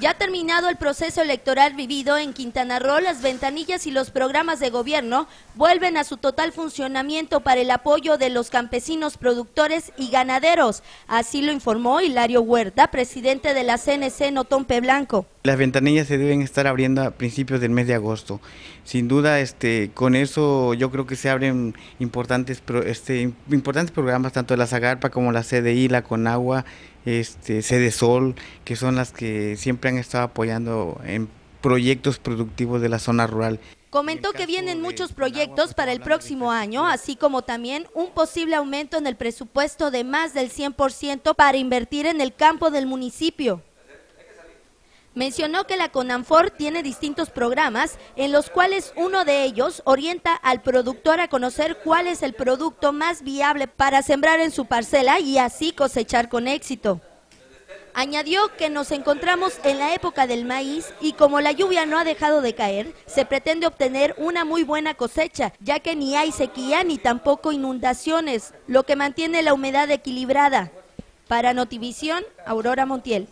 Ya terminado el proceso electoral vivido en Quintana Roo, las ventanillas y los programas de gobierno vuelven a su total funcionamiento para el apoyo de los campesinos, productores y ganaderos. Así lo informó Hilario Huerta, presidente de la CNC Notompe Blanco. Las ventanillas se deben estar abriendo a principios del mes de agosto. Sin duda, este, con eso yo creo que se abren importantes, este, importantes programas, tanto de la Zagarpa como la CDI, la Conagua, este, Sede Sol, que son las que siempre han estado apoyando en proyectos productivos de la zona rural. Comentó que vienen muchos proyectos para el próximo año, así como también un posible aumento en el presupuesto de más del 100% para invertir en el campo del municipio. Mencionó que la CONANFOR tiene distintos programas en los cuales uno de ellos orienta al productor a conocer cuál es el producto más viable para sembrar en su parcela y así cosechar con éxito. Añadió que nos encontramos en la época del maíz y como la lluvia no ha dejado de caer, se pretende obtener una muy buena cosecha, ya que ni hay sequía ni tampoco inundaciones, lo que mantiene la humedad equilibrada. Para Notivisión, Aurora Montiel.